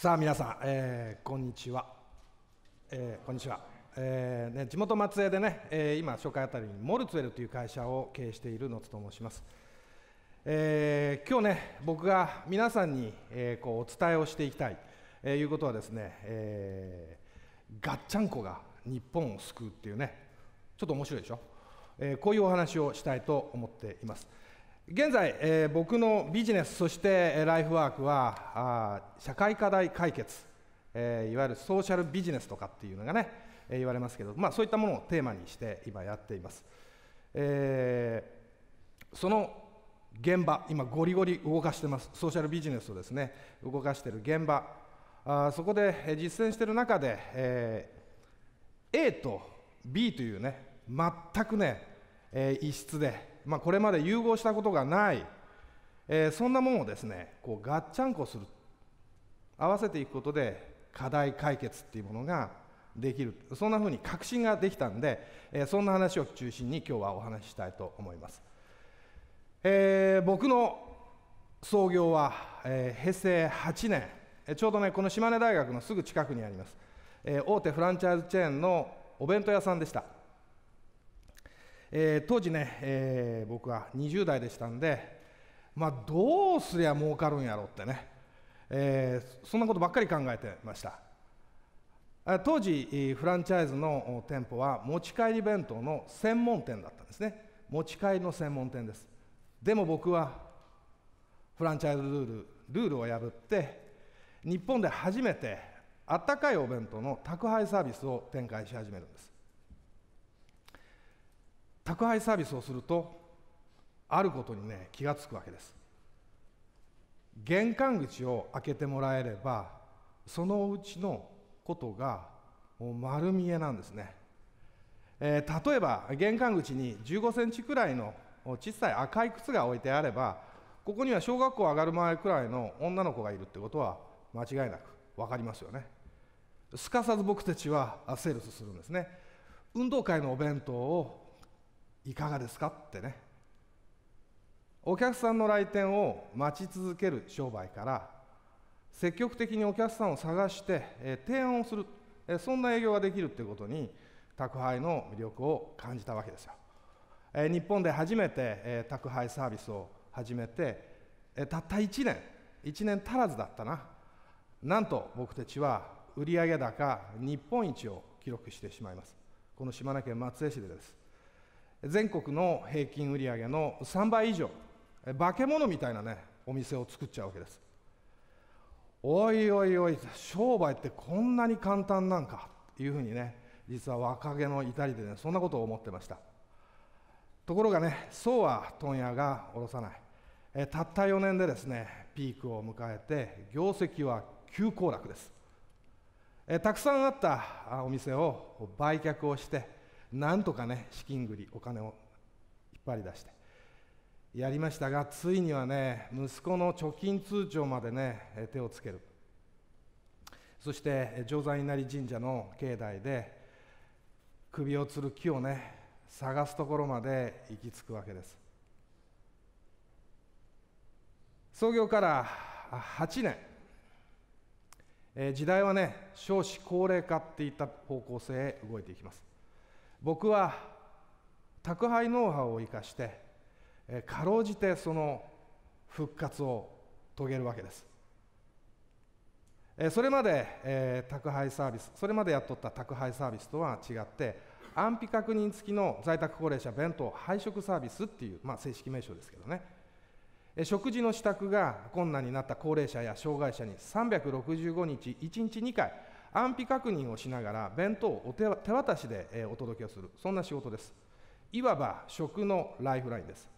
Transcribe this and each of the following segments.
さあ皆さん、えー、こんにちは、えー、こんにちは、えーね、地元松江でね、えー、今初回あたりにモルツウェルという会社を経営しているのつと申します、えー、今日ね僕が皆さんに、えー、こうお伝えをしていきたい、えー、いうことはですね、えー、ガッチャンコが日本を救うっていうねちょっと面白いでしょ、えー、こういうお話をしたいと思っています現在、えー、僕のビジネスそしてライフワークはあ社会課題解決、えー、いわゆるソーシャルビジネスとかっていうのがね、えー、言われますけど、まあ、そういったものをテーマにして今やっています、えー、その現場今ゴリゴリ動かしてますソーシャルビジネスをですね動かしてる現場あそこで実践してる中で、えー、A と B というね全くね、えー、異質でまあ、これまで融合したことがない、えー、そんなものをですねこうガッチャンコする合わせていくことで課題解決っていうものができるそんなふうに確信ができたんで、えー、そんな話を中心に今日はお話ししたいと思います、えー、僕の創業は、えー、平成8年、えちょうどねこの島根大学のすぐ近くにあります、えー、大手フランチャイズチェーンのお弁当屋さんでしたえー、当時ね、えー、僕は20代でしたんで、まあ、どうすりゃ儲かるんやろってね、えー、そんなことばっかり考えてました当時フランチャイズの店舗は持ち帰り弁当の専門店だったんですね持ち帰りの専門店ですでも僕はフランチャイズルールルールを破って日本で初めてあったかいお弁当の宅配サービスを展開し始めるんです宅配サービスをするとあることにね気が付くわけです玄関口を開けてもらえればそのうちのことがもう丸見えなんですね、えー、例えば玄関口に1 5センチくらいの小さい赤い靴が置いてあればここには小学校上がる前くらいの女の子がいるってことは間違いなく分かりますよねすかさず僕たちはセールスするんですね運動会のお弁当をいかがですかってねお客さんの来店を待ち続ける商売から積極的にお客さんを探して、え提案をする、えそんな営業ができるっていうことに宅配の魅力を感じたわけですよ、え日本で初めて、え宅配サービスを始めて、えたった1年1年足らずだったななんと僕たちは売上高日本一を記録してしまいますこの島根県松江市でです全国の平均売上の3倍以上化け物みたいなねお店を作っちゃうわけですおいおいおい商売ってこんなに簡単なんかというふうにね実は若気の至りでねそんなことを思ってましたところがねそうは問屋が下ろさないえたった4年でですねピークを迎えて業績は急降落ですえたくさんあったお店を売却をしてなんとかね資金繰りお金を引っ張り出してやりましたがついにはね息子の貯金通帳までね手をつけるそして定山稲荷神社の境内で首を吊る木をね探すところまで行き着くわけです創業から8年、えー、時代はね少子高齢化っていった方向性へ動いていきます僕は宅配ノウハウを生かして、かろうじてその復活を遂げるわけです。えそれまで、え宅配サービス、それまでやっとった宅配サービスとは違って、安否確認付きの在宅高齢者弁当配食サービスっていう、まあ、正式名称ですけどね、食事の支度が困難になった高齢者や障害者に365日1日2回安否確認をしながら弁当を手渡しでお届けをするそんな仕事ですいわば食のライフラインです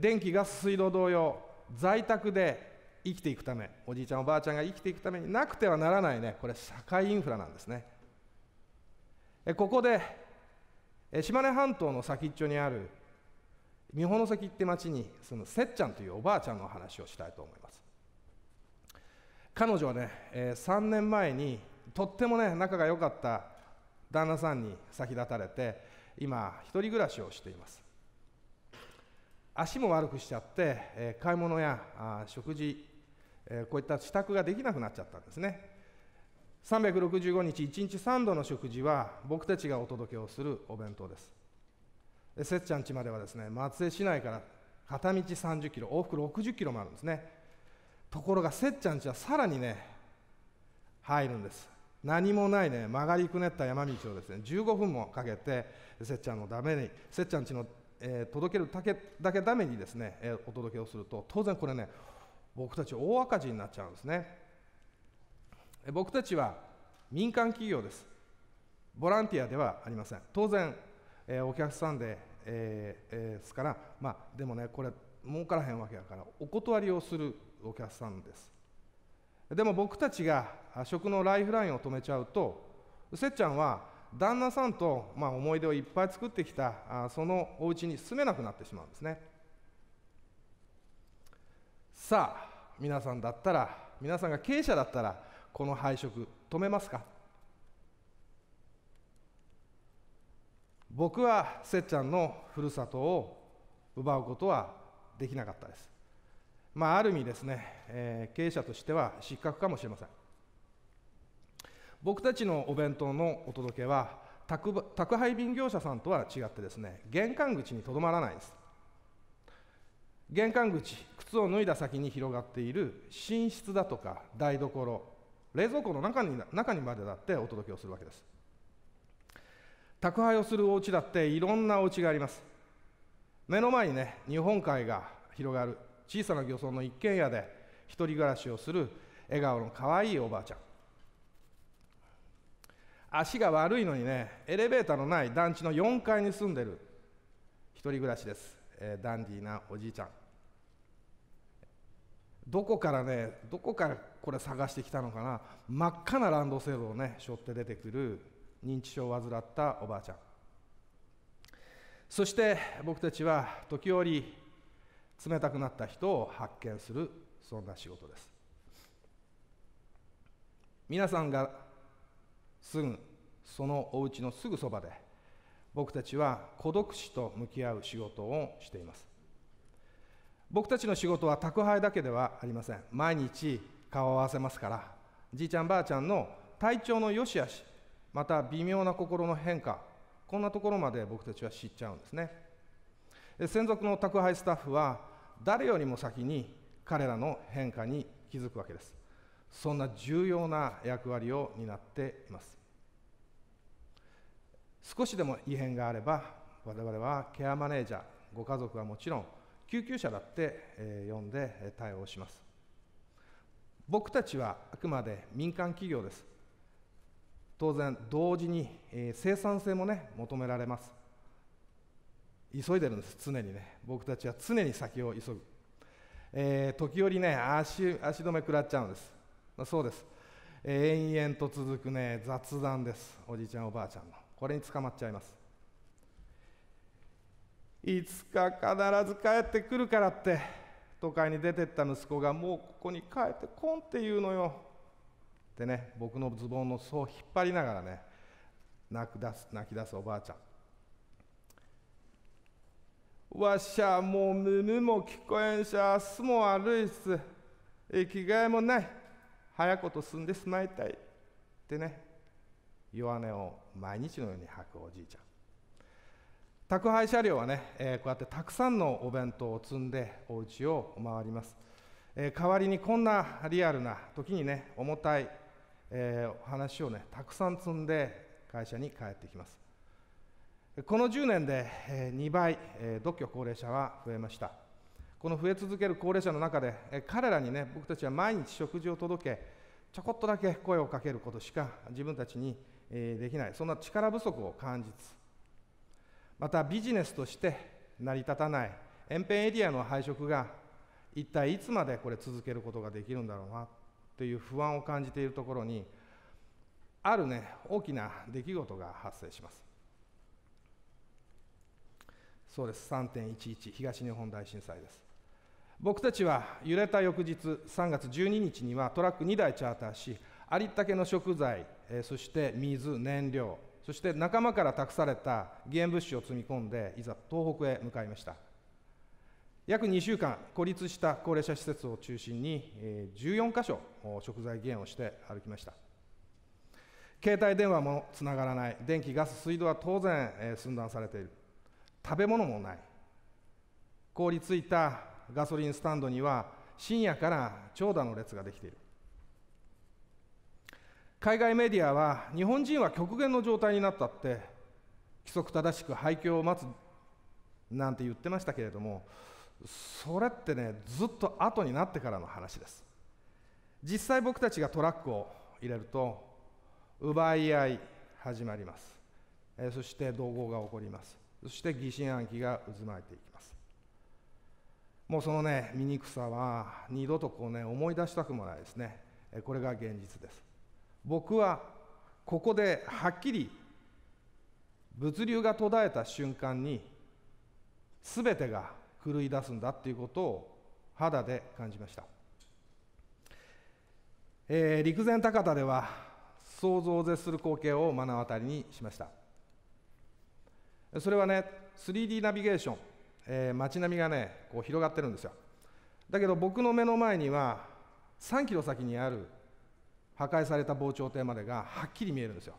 電気ガス水道同様在宅で生きていくためおじいちゃんおばあちゃんが生きていくためになくてはならないねこれ社会インフラなんですねここで島根半島の先っちょにある三保の関って町に住むせっちゃんというおばあちゃんの話をしたいと思います彼女はね、えー、3年前にとってもね仲が良かった旦那さんに先立たれて今一人暮らしをしています足も悪くしちゃって、えー、買い物やあ食事、えー、こういった支度ができなくなっちゃったんですね365日1日3度の食事は僕たちがお届けをするお弁当ですでせっちゃん家まではですね松江市内から片道30キロ往復60キロもあるんですねところがせっちゃんちはさらにね入るんです何もないね曲がりくねった山道をですね15分もかけてせっちゃんのためにせっちゃんちの、えー、届けるだけだけためにですね、えー、お届けをすると当然これね僕たち大赤字になっちゃうんですね僕たちは民間企業ですボランティアではありません当然、えー、お客さんで、えー、えー、ですからまあでもねこれ儲からへんわけやからお断りをするお客さんですでも僕たちが食のライフラインを止めちゃうとせっちゃんは旦那さんと、まあ、思い出をいっぱい作ってきたあそのお家に住めなくなってしまうんですねさあ皆さんだったら皆さんが経営者だったらこの配色止めますか僕はせっちゃんのふるさとを奪うことはできなかったです。まあ、ある意味ですね、えー、経営者としては失格かもしれません。僕たちのお弁当のお届けは宅宅配便業者さんとは違ってですね玄関口にとどまらないです玄関口靴を脱いだ先に広がっている寝室だとか台所冷蔵庫の中に中にまでだってお届けをするわけです宅配をするお家だっていろんなお家があります目の前にね日本海が広がる小さな漁村の一軒家で一人暮らしをする笑顔のかわいいおばあちゃん足が悪いのにねエレベーターのない団地の4階に住んでる一人暮らしです、えー、ダンディーなおじいちゃんどこからねどこからこれ探してきたのかな真っ赤なランドセルをね背負って出てくる認知症を患ったおばあちゃんそして僕たちは時折冷たくなった人を発見するそんな仕事です皆さんがすぐそのお家のすぐそばで僕たちは孤独死と向き合う仕事をしています僕たちの仕事は宅配だけではありません毎日顔を合わせますからじいちゃんばあちゃんの体調の良し悪しまた微妙な心の変化こんなところまで僕たちは知っちゃうんですね専属の宅配スタッフは誰よりも先に彼らの変化に気づくわけですそんな重要な役割を担っています少しでも異変があれば我々はケアマネージャーご家族はもちろん救急車だって呼んで対応します僕たちはあくまで民間企業です当然同時に、え生産性もね求められます急いでるんです常にね僕たちは常に先を急ぐ、えー、時折ね足足止め食らっちゃうんです、まあ、そうです、えー、延々と続くね雑談ですおじいちゃんおばあちゃんのこれに捕まっちゃいますいつか必ず帰ってくるからって都会に出てった息子がもうここに帰ってこんって言うのよでね僕のズボンの裾を引っ張りながらね泣く出す泣き出すおばあちゃんわっしゃもう耳も聞こえんしゃすも悪いっす生きがいもない早こと住んでしまいたいってね弱音を毎日のように吐くおじいちゃん宅配車両はね、えー、こうやってたくさんのお弁当を積んでお家を回ります、えー、代わりにこんなリアルな時にね重たいえー、話をねたくさん積んで会社に帰ってきますこの10年で、えー、2倍、えー、独居高齢者は増えましたこの増え続ける高齢者の中で、えー、彼らにね僕たちは毎日食事を届けちょこっとだけ声をかけることしか自分たちに、えー、できないそんな力不足を感じつまたビジネスとして成り立たない遠辺エリアの配食が一体いつまでこれ続けることができるんだろうなという不安を感じているところにあるね大きな出来事が発生しますそうです3.11東日本大震災です僕たちは揺れた翌日3月12日にはトラック2台チャーターしありったけの食材そして水燃料そして仲間から託された義援物資を積み込んでいざ東北へ向かいました約2週間、孤立した高齢者施設を中心に、14箇所、食材減をして歩きました。携帯電話もつながらない、電気、ガス、水道は当然、え寸断されている、食べ物もない、凍りついたガソリンスタンドには、深夜から長蛇の列ができている。海外メディアは、日本人は極限の状態になったって、規則正しく廃墟を待つなんて言ってましたけれども、それってねずっと後になってからの話です実際僕たちがトラックを入れると奪い合い始まります、えそして怒号が起こりますそして疑心暗鬼が渦巻いていきますもうそのね醜さは二度とこうね思い出したくもないですねこれが現実です僕はここではっきり物流が途絶えた瞬間に全てが奮い出すんだっていうことを肌で感じました、えー、陸前高田では想像を絶する光景を目の当たりにしましたそれはね 3D ナビゲーション、えー、街並みがねこう広がってるんですよだけど僕の目の前には3キロ先にある破壊された防潮堤までがはっきり見えるんですよ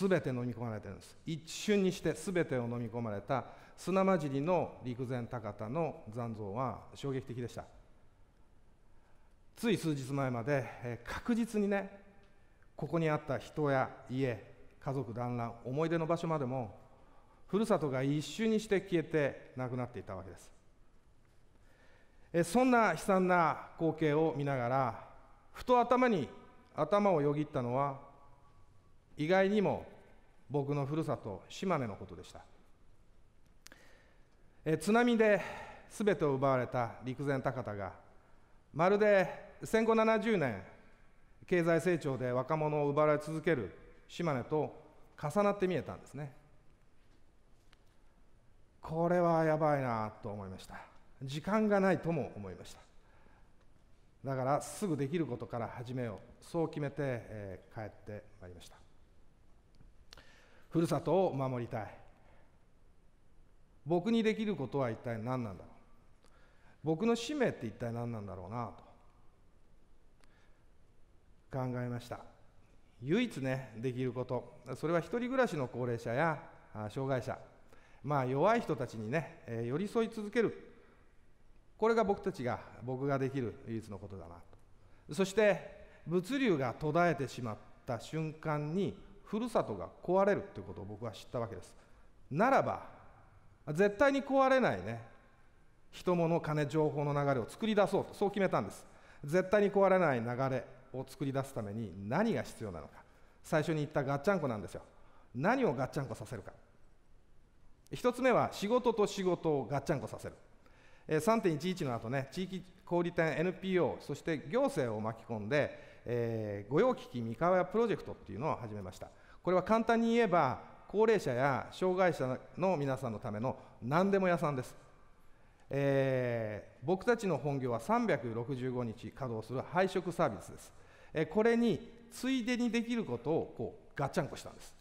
全て飲み込まれてるんです一瞬にして全てを飲み込まれた砂混じりの陸前高田の残像は衝撃的でしたつい数日前まで、え確実にねここにあった人や家家族団らん思い出の場所までもふるさとが一瞬にして消えてなくなっていたわけですえそんな悲惨な光景を見ながらふと頭に頭をよぎったのは意外にも僕のふるさと島根のことでしたえ津波で全てを奪われた陸前高田がまるで戦後70年経済成長で若者を奪われ続ける島根と重なって見えたんですねこれはやばいなと思いました時間がないとも思いましただからすぐできることから始めようそう決めて、えー、帰ってまいりましたふるさとを守りたい僕にできることは一体何なんだろう僕の使命って一体何なんだろうなと考えました唯一ねできることそれは1人暮らしの高齢者や障害者まあ弱い人たちにね寄り添い続けるこれが僕たちが僕ができる唯一のことだなとそして物流が途絶えてしまった瞬間にふるさとが壊れるということを僕は知ったわけですならば絶対に壊れないね人物金情報の流れを作り出そうとそう決めたんです絶対に壊れない流れを作り出すために何が必要なのか最初に言ったガッチャンコなんですよ何をガッチャンコさせるか1つ目は仕事と仕事をガッチャンコさせる3.11の後ね地域小売店 NPO そして行政を巻き込んで、えー、御用聞き三河屋プロジェクトっていうのを始めましたこれは簡単に言えば高齢者や障害者の皆さんのための何でも屋さんです、えー、僕たちの本業は365日稼働する配食サービスです、えー、これについでにできることをこうガッチャンコしたんです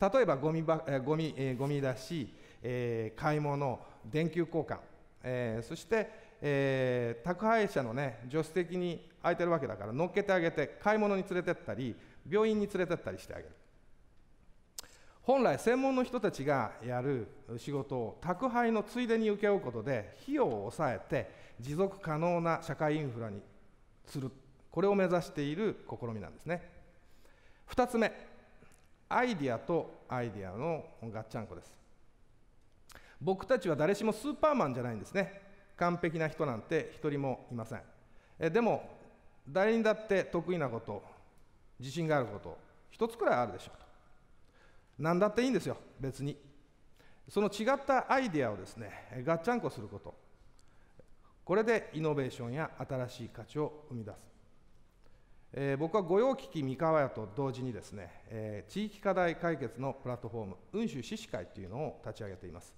例えばゴミば、えー、ゴミ、えー、ゴミ出し、えー、買い物電球交換、えー、そして、えー、宅配車のね助手席に空いてるわけだから乗っけてあげて買い物に連れてったり病院に連れてったりしてあげる本来専門の人たちがやる仕事を宅配のついでに請け負うことで費用を抑えて持続可能な社会インフラにするこれを目指している試みなんですね2つ目アイディアとアイディアのガッチャンコです僕たちは誰しもスーパーマンじゃないんですね完璧な人なんて一人もいませんえでも誰にだって得意なこと自信があること一つくらいあるでしょう何だっていいんですよ別にその違ったアイデアをですねガッチャンコすることこれでイノベーションや新しい価値を生み出す、えー、僕は御用聞き三河屋と同時にですね、えー、地域課題解決のプラットフォーム運州獅子会というのを立ち上げています、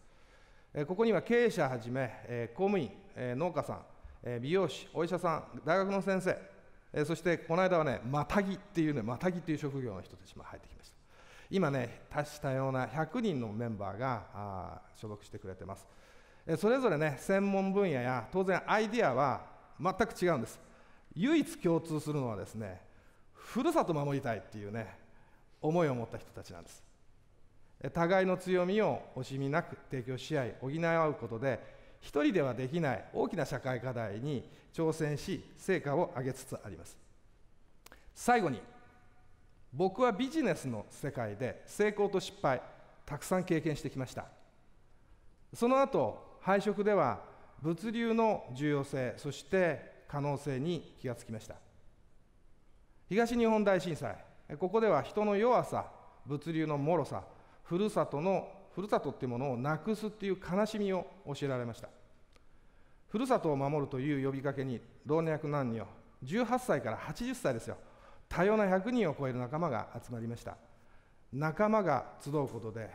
えー、ここには経営者はじめ、えー、公務員、えー、農家さん、えー、美容師お医者さん大学の先生、えー、そしてこの間はねマタギっていうねマタギっていう職業の人たちも入ってきました今ね多種多様な100人のメンバーがあー所属してくれてますそれぞれね専門分野や当然アイディアは全く違うんです唯一共通するのはですねふるさと守りたいっていうね思いを持った人たちなんです互いの強みを惜しみなく提供し合い補い合うことで一人ではできない大きな社会課題に挑戦し成果を上げつつあります最後に僕はビジネスの世界で成功と失敗たくさん経験してきましたその後配色では物流の重要性そして可能性に気がつきました東日本大震災ここでは人の弱さ物流の脆さふるさとのふるさとっていうものをなくすっていう悲しみを教えられましたふるさとを守るという呼びかけに老若男女18歳から80歳ですよ多様な100人を超える仲間が集まりました仲間が集うことで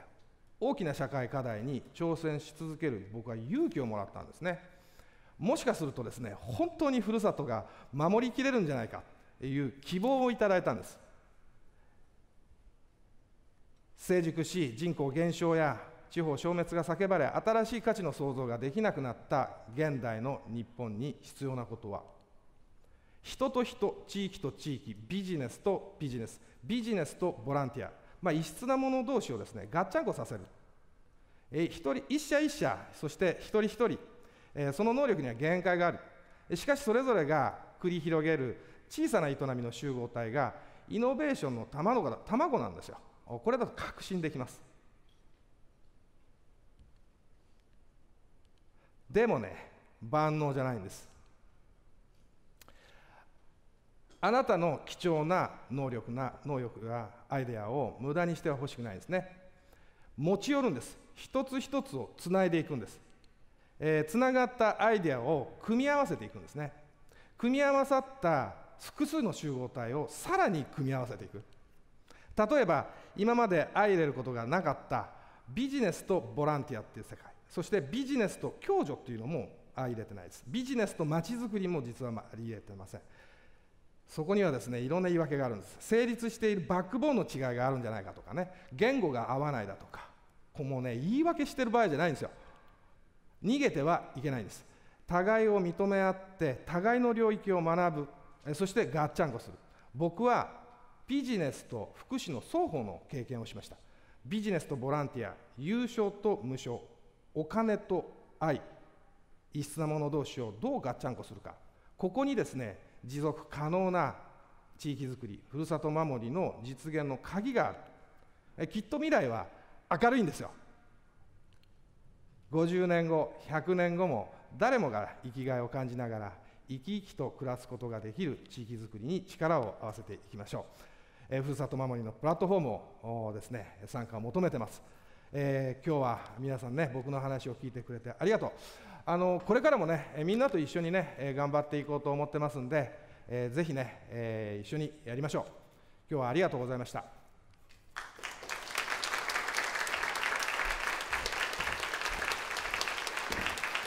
大きな社会課題に挑戦し続ける僕は勇気をもらったんですねもしかするとですね本当にふるさとが守りきれるんじゃないかという希望をいただいたんです成熟し人口減少や地方消滅が叫ばれ新しい価値の創造ができなくなった現代の日本に必要なことは人と人地域と地域ビジネスとビジネスビジネスとボランティア、まあ、異質なもの同士をですねガッチャンコさせる、えー、一人一社一社そして一人一人、えー、その能力には限界があるしかしそれぞれが繰り広げる小さな営みの集合体がイノベーションの卵だ卵なんですよこれだと確信できますでもね万能じゃないんですあなたの貴重な能力な能力やアイデアを無駄にしてはほしくないですね持ち寄るんです一つ一つをつないでいくんです、えー、つながったアイデアを組み合わせていくんですね組み合わさった複数の集合体をさらに組み合わせていく例えば今まで相入れることがなかったビジネスとボランティアっていう世界そしてビジネスと共助っていうのも相入れてないですビジネスとまちづくりも実はあり入れてませんそこにはですねいろんな言い訳があるんです成立しているバックボーンの違いがあるんじゃないかとかね言語が合わないだとかこもうね言い訳してる場合じゃないんですよ逃げてはいけないんです互いを認め合って互いの領域を学ぶそしてガッチャンコする僕はビジネスと福祉の双方の経験をしましたビジネスとボランティア優勝と無償お金と愛異質なもの同士をどうガッチャンコするかここにですね持続可能な地域づくりふるさと守りの実現の鍵があるきっと未来は明るいんですよ50年後100年後も誰もが生きがいを感じながら生き生きと暮らすことができる地域づくりに力を合わせていきましょう、えふるさと守りのプラットフォームをですね参加を求めてます、えー、今日は皆さんね僕の話を聞いてくれてありがとうあのこれからもね、みんなと一緒にね、頑張っていこうと思ってますんで、えぜひね、え一緒にやりましょう。今日はありがとうございました。